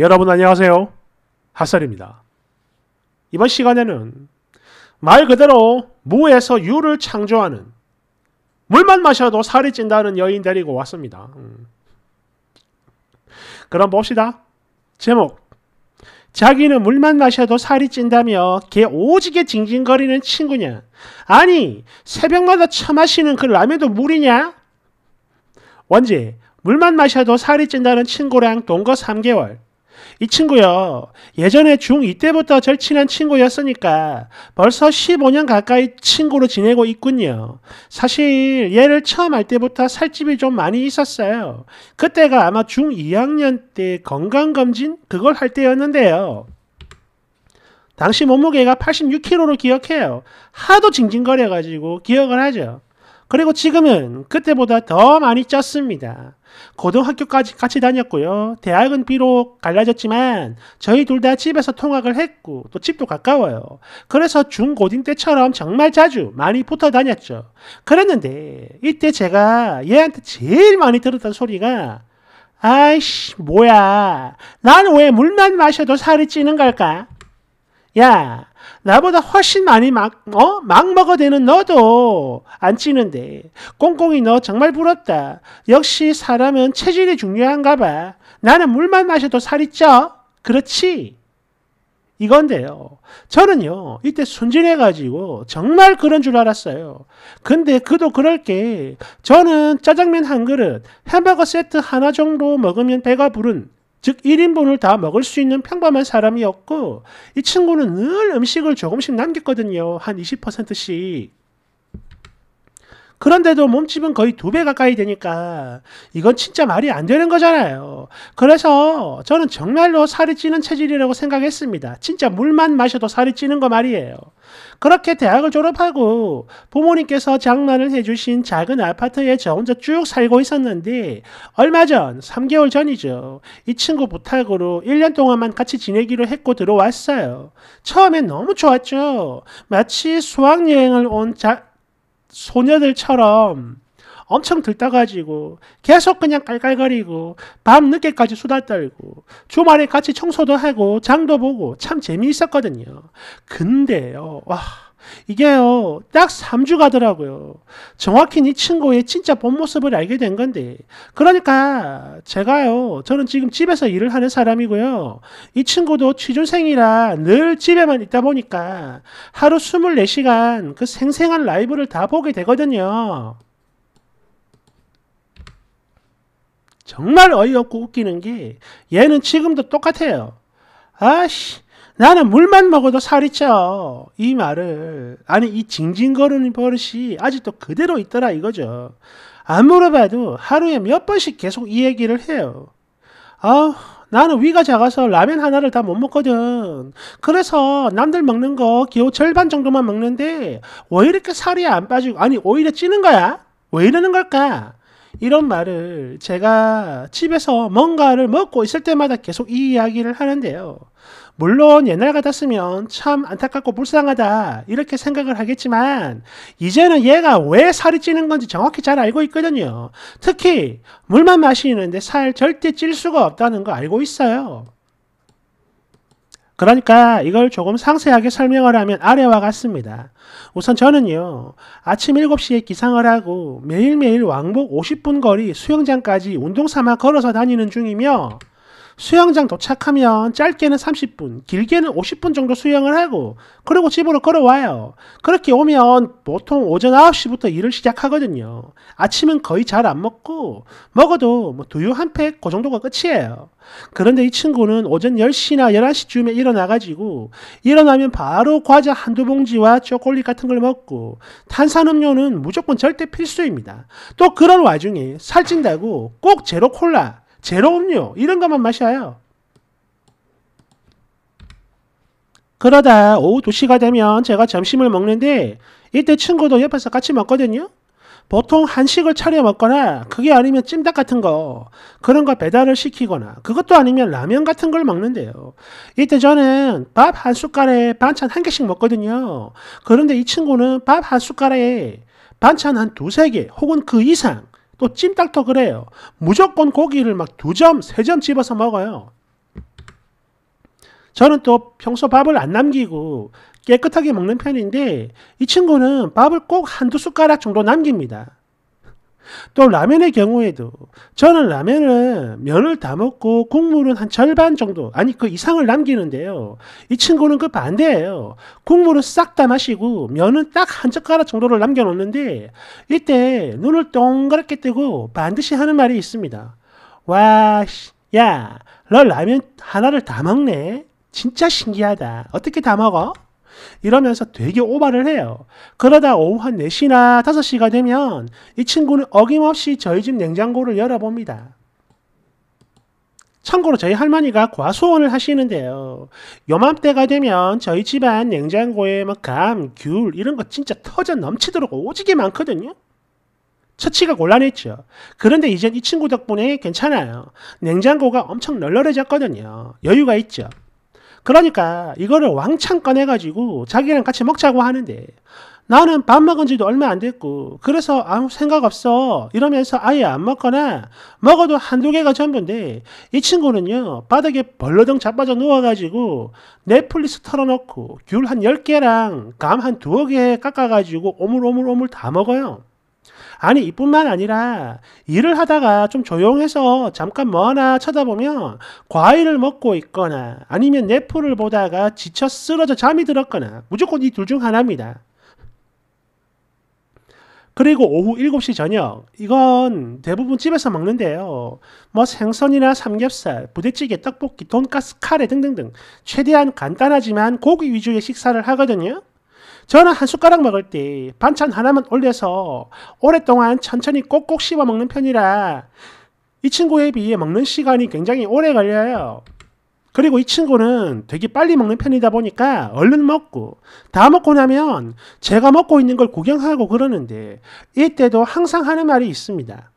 여러분 안녕하세요. 하설입니다. 이번 시간에는 말 그대로 무에서 유를 창조하는 물만 마셔도 살이 찐다는 여인 데리고 왔습니다. 음. 그럼 봅시다. 제목 자기는 물만 마셔도 살이 찐다며 개 오지게 징징거리는 친구냐? 아니 새벽마다 처마시는 그 라면도 물이냐? 원제 물만 마셔도 살이 찐다는 친구랑 동거 3개월 이 친구요. 예전에 중2 때부터 절친한 친구였으니까 벌써 15년 가까이 친구로 지내고 있군요. 사실 얘를 처음 할 때부터 살집이 좀 많이 있었어요. 그때가 아마 중2학년 때 건강검진 그걸 할 때였는데요. 당시 몸무게가 86kg로 기억해요. 하도 징징거려가지고 기억을 하죠. 그리고 지금은 그때보다 더 많이 쪘습니다. 고등학교까지 같이 다녔고요. 대학은 비록 갈라졌지만 저희 둘 다 집에서 통학을 했고 또 집도 가까워요. 그래서 중고딩 때처럼 정말 자주 많이 붙어 다녔죠. 그랬는데 이때 제가 얘한테 제일 많이 들었던 소리가 아이씨 뭐야 난 왜 물만 마셔도 살이 찌는 걸까? 야, 나보다 훨씬 많이 막, 어? 막 먹어대는 너도 안 찌는데. 꽁꽁이 너 정말 부럽다. 역시 사람은 체질이 중요한가 봐. 나는 물만 마셔도 살이 쪄. 그렇지? 이건데요. 저는요, 이때 순진해가지고 정말 그런 줄 알았어요. 근데 그도 그럴 게, 저는 짜장면 한 그릇, 햄버거 세트 하나 정도 먹으면 배가 부른 즉 1인분을 다 먹을 수 있는 평범한 사람이었고 이 친구는 늘 음식을 조금씩 남겼거든요. 한 20%씩. 그런데도 몸집은 거의 두 배 가까이 되니까 이건 진짜 말이 안 되는 거잖아요. 그래서 저는 정말로 살이 찌는 체질이라고 생각했습니다. 진짜 물만 마셔도 살이 찌는 거 말이에요. 그렇게 대학을 졸업하고 부모님께서 장난을 해주신 작은 아파트에 저 혼자 쭉 살고 있었는데 얼마 전, 3개월 전이죠. 이 친구 부탁으로 1년 동안만 같이 지내기로 했고 들어왔어요. 처음엔 너무 좋았죠. 마치 수학여행을 온 자, 소녀들처럼 엄청 들떠가지고 계속 그냥 깔깔거리고 밤 늦게까지 수다 떨고 주말에 같이 청소도 하고 장도 보고 참 재미있었거든요. 근데요, 와. 이게요, 딱 3주 가더라고요. 정확히 이 친구의 진짜 본 모습을 알게 된 건데. 그러니까, 제가요, 저는 지금 집에서 일을 하는 사람이고요. 이 친구도 취준생이라 늘 집에만 있다 보니까 하루 24시간 그 생생한 라이브를 다 보게 되거든요. 정말 어이없고 웃기는 게, 얘는 지금도 똑같아요. 아씨, 나는 물만 먹어도 살이 쪄. 이 말을 아니 이 징징거리는 버릇이 아직도 그대로 있더라 이거죠. 안 물어봐도 하루에 몇 번씩 계속 이 얘기를 해요. 아우 나는 위가 작아서 라면 하나를 다 못 먹거든. 그래서 남들 먹는 거 겨우 절반 정도만 먹는데 왜 이렇게 살이 안 빠지고 아니 오히려 찌는 거야? 왜 이러는 걸까? 이런 말을 제가 집에서 뭔가를 먹고 있을 때마다 계속 이 이야기를 하는데요. 물론 옛날 같았으면 참 안타깝고 불쌍하다 이렇게 생각을 하겠지만 이제는 얘가 왜 살이 찌는 건지 정확히 잘 알고 있거든요. 특히 물만 마시는데 살 절대 찔 수가 없다는 거 알고 있어요. 그러니까 이걸 조금 상세하게 설명을 하면 아래와 같습니다. 우선 저는요, 아침 7시에 기상을 하고 매일매일 왕복 50분 거리 수영장까지 운동 삼아 걸어서 다니는 중이며, 수영장 도착하면 짧게는 30분, 길게는 50분 정도 수영을 하고 그리고 집으로 걸어와요. 그렇게 오면 보통 오전 9시부터 일을 시작하거든요. 아침은 거의 잘 안 먹고 먹어도 뭐 두유 한 팩 그 정도가 끝이에요. 그런데 이 친구는 오전 10시나 11시쯤에 일어나가지고 일어나면 바로 과자 한 두 봉지와 초콜릿 같은 걸 먹고 탄산음료는 무조건 절대 필수입니다. 또 그런 와중에 살찐다고 꼭 제로콜라 제로 음료 이런 것만 마셔요. 그러다 오후 2시가 되면 제가 점심을 먹는데 이때 친구도 옆에서 같이 먹거든요. 보통 한식을 차려 먹거나 그게 아니면 찜닭 같은 거 그런 거 배달을 시키거나 그것도 아니면 라면 같은 걸 먹는데요. 이때 저는 밥 한 숟갈에 반찬 한 개씩 먹거든요. 그런데 이 친구는 밥 한 숟갈에 반찬 한 두세 개 혹은 그 이상 또 찜닭도 그래요. 무조건 고기를 막 두 점, 세 점 집어서 먹어요. 저는 또 평소 밥을 안 남기고 깨끗하게 먹는 편인데 이 친구는 밥을 꼭 한두 숟가락 정도 남깁니다. 또 라면의 경우에도 저는 라면은 면을 다 먹고 국물은 한 절반 정도 아니 그 이상을 남기는데요. 이 친구는 그 반대예요. 국물은 싹 다 마시고 면은 딱 한 젓가락 정도를 남겨놓는데 이때 눈을 동그랗게 뜨고 반드시 하는 말이 있습니다. 와, 야, 너 라면 하나를 다 먹네. 진짜 신기하다. 어떻게 다 먹어? 이러면서 되게 오바를 해요. 그러다 오후 한 4시나 5시가 되면 이 친구는 어김없이 저희 집 냉장고를 열어봅니다. 참고로 저희 할머니가 과수원을 하시는데요. 요맘때가 되면 저희 집안 냉장고에 막 뭐 감, 귤 이런 거 진짜 터져 넘치도록 오지게 많거든요. 처치가 곤란했죠. 그런데 이젠 이 친구 덕분에 괜찮아요. 냉장고가 엄청 널널해졌거든요. 여유가 있죠. 그러니까 이거를 왕창 꺼내가지고 자기랑 같이 먹자고 하는데 나는 밥 먹은 지도 얼마 안 됐고 그래서 아무 생각 없어 이러면서 아예 안 먹거나 먹어도 한두 개가 전부인데 이 친구는요 바닥에 벌러덩 자빠져 누워가지고 넷플릭스 털어놓고 귤 한 열개랑 감 한 두어 개 깎아가지고 오물오물오물 다 먹어요 아니 이뿐만 아니라 일을 하다가 좀 조용해서 잠깐 뭐 하나 쳐다보면 과일을 먹고 있거나 아니면 넷플을 보다가 지쳐 쓰러져 잠이 들었거나 무조건 이 둘 중 하나입니다. 그리고 오후 7시 저녁 이건 대부분 집에서 먹는데요. 뭐 생선이나 삼겹살, 부대찌개, 떡볶이, 돈가스, 카레 등등등 최대한 간단하지만 고기 위주의 식사를 하거든요. 저는 한 숟가락 먹을 때 반찬 하나만 올려서 오랫동안 천천히 꼭꼭 씹어 먹는 편이라 이 친구에 비해 먹는 시간이 굉장히 오래 걸려요. 그리고 이 친구는 되게 빨리 먹는 편이다 보니까 얼른 먹고 다 먹고 나면 제가 먹고 있는 걸 구경하고 그러는데 이때도 항상 하는 말이 있습니다.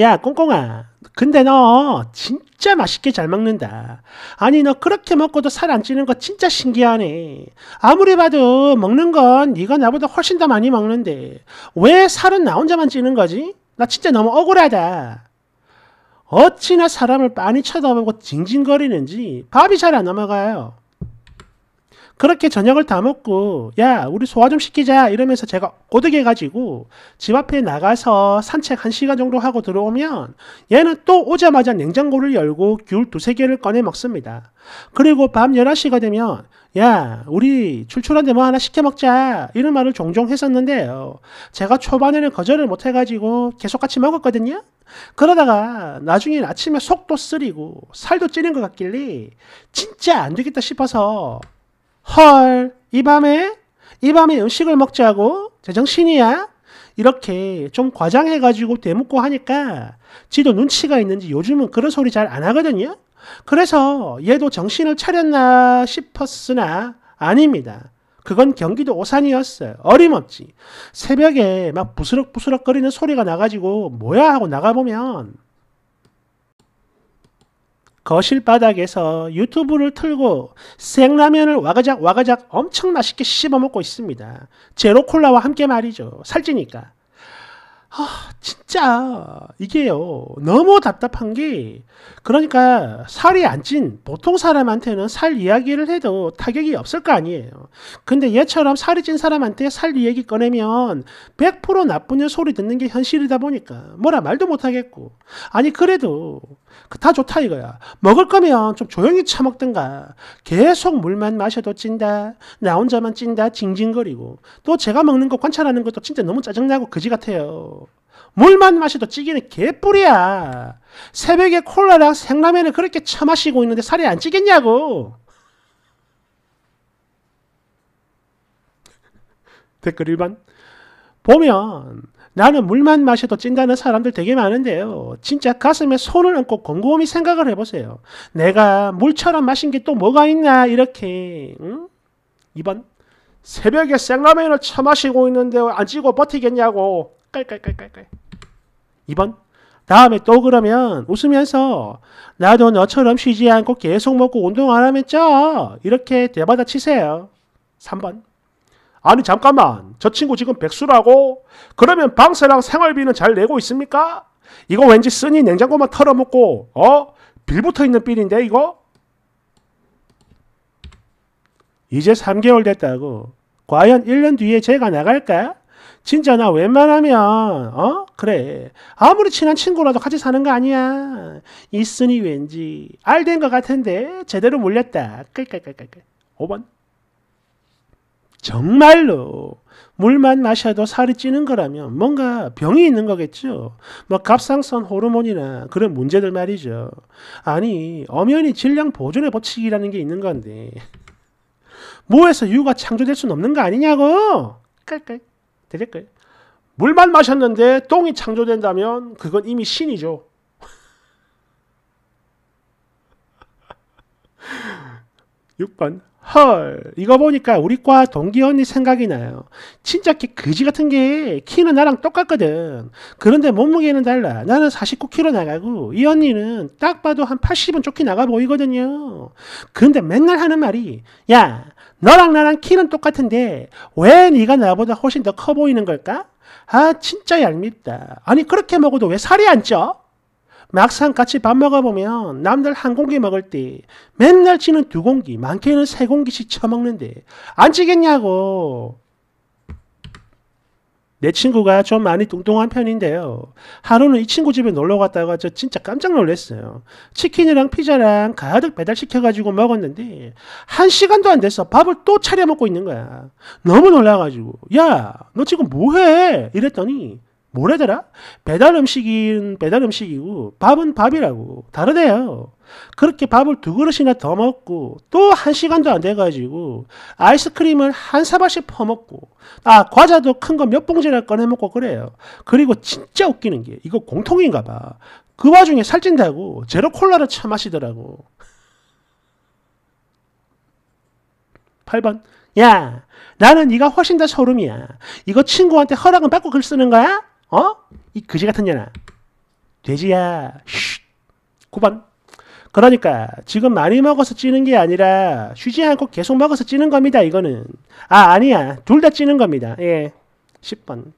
야 꽁꽁아 근데 너 진짜 맛있게 잘 먹는다. 아니 너 그렇게 먹고도 살 안 찌는 거 진짜 신기하네. 아무리 봐도 먹는 건 네가 나보다 훨씬 더 많이 먹는데 왜 살은 나 혼자만 찌는 거지? 나 진짜 너무 억울하다. 어찌나 사람을 빤히 쳐다보고 징징거리는지 밥이 잘 안 넘어가요. 그렇게 저녁을 다 먹고 야 우리 소화 좀 시키자 이러면서 제가 꼬득해가지고집 앞에 나가서 산책 한 시간 정도 하고 들어오면 얘는 또 오자마자 냉장고를 열고 귤 두세 개를 꺼내 먹습니다. 그리고 밤 11시가 되면 야 우리 출출한데 뭐 하나 시켜 먹자 이런 말을 종종 했었는데요. 제가 초반에는 거절을 못해가지고 계속 같이 먹었거든요. 그러다가 나중에 아침에 속도 쓰리고 살도 찌는 것 같길래 진짜 안 되겠다 싶어서 헐, 이 밤에? 이 밤에 음식을 먹자고? 제정신이야? 이렇게 좀 과장해가지고 대묻고 하니까 지도 눈치가 있는지 요즘은 그런 소리 잘 안 하거든요? 그래서 얘도 정신을 차렸나 싶었으나 아닙니다. 그건 경기도 오산이었어요. 어림없지. 새벽에 막 부스럭부스럭거리는 소리가 나가지고 뭐야 하고 나가보면 거실 바닥에서 유튜브를 틀고 생라면을 와가작 와가작 엄청 맛있게 씹어 먹고 있습니다. 제로 콜라와 함께 말이죠. 살찌니까. 아, 진짜 이게요. 너무 답답한 게 그러니까 살이 안 찐 보통 사람한테는 살 이야기를 해도 타격이 없을 거 아니에요. 근데 얘처럼 살이 찐 사람한테 살 이야기 꺼내면 100% 나쁜 소리 듣는 게 현실이다 보니까 뭐라 말도 못 하겠고. 아니 그래도 그 다 좋다 이거야. 먹을 거면 좀 조용히 처먹든가. 계속 물만 마셔도 찐다. 나 혼자만 찐다. 징징거리고. 또 제가 먹는 거 관찰하는 것도 진짜 너무 짜증나고 그지 같아요. 물만 마셔도 찌기는 개뿔이야. 새벽에 콜라랑 생라면을 그렇게 처마시고 있는데 살이 안 찌겠냐고. 댓글 1번. 보면 나는 물만 마셔도 찐다는 사람들 되게 많은데요. 진짜 가슴에 손을 얹고 곰곰이 생각을 해보세요. 내가 물처럼 마신 게 또 뭐가 있나 이렇게 응? 2번 새벽에 생라면을 처 마시고 있는데 안 찌고 버티겠냐고 깔깔깔깔깔 2번 다음에 또 그러면 웃으면서 나도 너처럼 쉬지 않고 계속 먹고 운동 안 하면 쪄 이렇게 대받아 치세요. 3번 아니 잠깐만 저 친구 지금 백수라고? 그러면 방세랑 생활비는 잘 내고 있습니까? 이거 왠지 쓰니 냉장고만 털어먹고 어? 빌붙어 있는 삘인데 이거? 이제 3개월 됐다고 과연 1년 뒤에 제가 나갈까? 진짜 나 웬만하면 어? 그래 아무리 친한 친구라도 같이 사는 거 아니야 있으니 왠지 알된 것 같은데 제대로 몰렸다 끌끌끌끌끌 5번 정말로 물만 마셔도 살이 찌는 거라면 뭔가 병이 있는 거겠죠. 뭐 갑상선 호르몬이나 그런 문제들 말이죠. 아니 엄연히 질량 보존의 법칙이라는 게 있는 건데 뭐에서 유가 창조될 수는 없는 거 아니냐고. 깔깔 대댓글. 물만 마셨는데 똥이 창조된다면 그건 이미 신이죠. 육번 헐 이거 보니까 우리 과 동기 언니 생각이 나요 진짜 개 그지 같은 게 키는 나랑 똑같거든 그런데 몸무게는 달라 나는 49kg 나가고 이 언니는 딱 봐도 한 80은 좋게 나가 보이거든요 근데 맨날 하는 말이 야 너랑 나랑 키는 똑같은데 왜 네가 나보다 훨씬 더 커 보이는 걸까? 아 진짜 얄밉다 아니 그렇게 먹어도 왜 살이 안 쪄? 막상 같이 밥 먹어보면 남들 한 공기 먹을 때 맨날 지는 두 공기, 많게는 세 공기씩 처먹는데 안 찌겠냐고. 내 친구가 좀 많이 뚱뚱한 편인데요. 하루는 이 친구 집에 놀러 갔다가 저 진짜 깜짝 놀랐어요. 치킨이랑 피자랑 가득 배달시켜가지고 먹었는데, 한 시간도 안 돼서 밥을 또 차려 먹고 있는 거야. 너무 놀라가지고, 야, 너 지금 뭐해? 이랬더니, 뭐래더라? 배달 음식인 배달 음식이고 밥은 밥이라고 다르대요. 그렇게 밥을 두 그릇이나 더 먹고 또 한 시간도 안 돼가지고 아이스크림을 한 사발씩 퍼먹고 아 과자도 큰 거 몇 봉지나 꺼내 먹고 그래요. 그리고 진짜 웃기는 게 이거 공통인가 봐. 그 와중에 살찐다고 제로 콜라를 참 마시더라고. 8번 야 나는 네가 훨씬 더 소름이야. 이거 친구한테 허락은 받고 글 쓰는 거야? 어? 이 거지 같은 년아. 돼지야. 쉿. 9번. 그러니까 지금 많이 먹어서 찌는 게 아니라 쉬지 않고 계속 먹어서 찌는 겁니다. 이거는. 아, 아니야. 둘 다 찌는 겁니다. 예. 10번.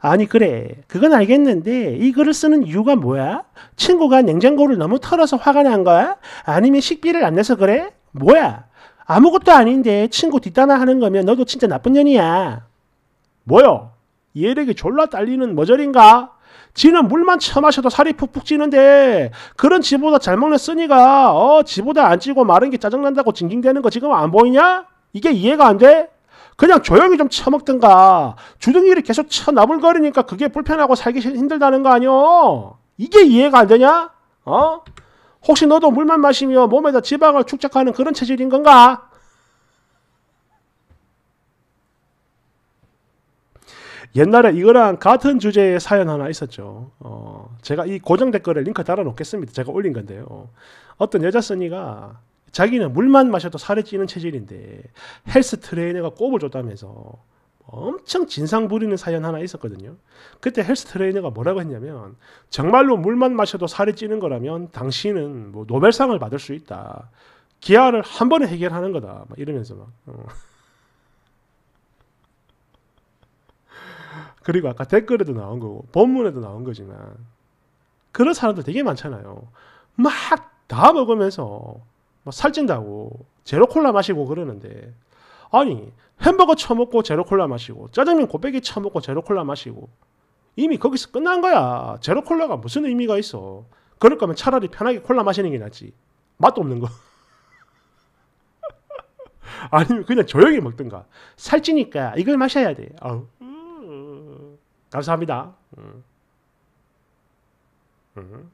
아니 그래 그건 알겠는데 이 글을 쓰는 이유가 뭐야? 친구가 냉장고를 너무 털어서 화가 난 거야? 아니면 식비를 안 내서 그래? 뭐야? 아무것도 아닌데 친구 뒷담화 하는 거면 너도 진짜 나쁜 년이야 뭐요? 예력이 졸라 딸리는 머저린가? 지는 물만 처마셔도 살이 푹푹 찌는데 그런 지보다 잘 먹는 쓰니가 어 지보다 안 찌고 마른 게 짜증난다고 징징대는 거 지금 안 보이냐? 이게 이해가 안 돼? 그냥 조용히 좀 처먹든가 주둥이를 계속 쳐나불거리니까 그게 불편하고 살기 힘들다는 거 아니오? 이게 이해가 안 되냐? 어? 혹시 너도 물만 마시며 몸에다 지방을 축적하는 그런 체질인 건가? 옛날에 이거랑 같은 주제의 사연 하나 있었죠. 어, 제가 이 고정 댓글에 링크 달아놓겠습니다. 제가 올린 건데요. 어떤 여자 선이가 자기는 물만 마셔도 살이 찌는 체질인데 헬스 트레이너가 꼽을 줬다면서 엄청 진상 부리는 사연 하나 있었거든요. 그때 헬스 트레이너가 뭐라고 했냐면 정말로 물만 마셔도 살이 찌는 거라면 당신은 뭐 노벨상을 받을 수 있다. 기아를 한 번에 해결하는 거다. 막 이러면서 막. 어. 그리고 아까 댓글에도 나온 거고 본문에도 나온 거지만 그런 사람들 되게 많잖아요. 막 다 먹으면서 막 살찐다고 제로 콜라 마시고 그러는데 아니 햄버거 처먹고 제로 콜라 마시고 짜장면 고백이 처먹고 제로 콜라 마시고 이미 거기서 끝난 거야. 제로 콜라가 무슨 의미가 있어? 그럴 거면 차라리 편하게 콜라 마시는 게 낫지. 맛도 없는 거. 아니면 그냥 조용히 먹든가. 살찌니까 이걸 마셔야 돼. 아우. 감사합니다. 음. 음.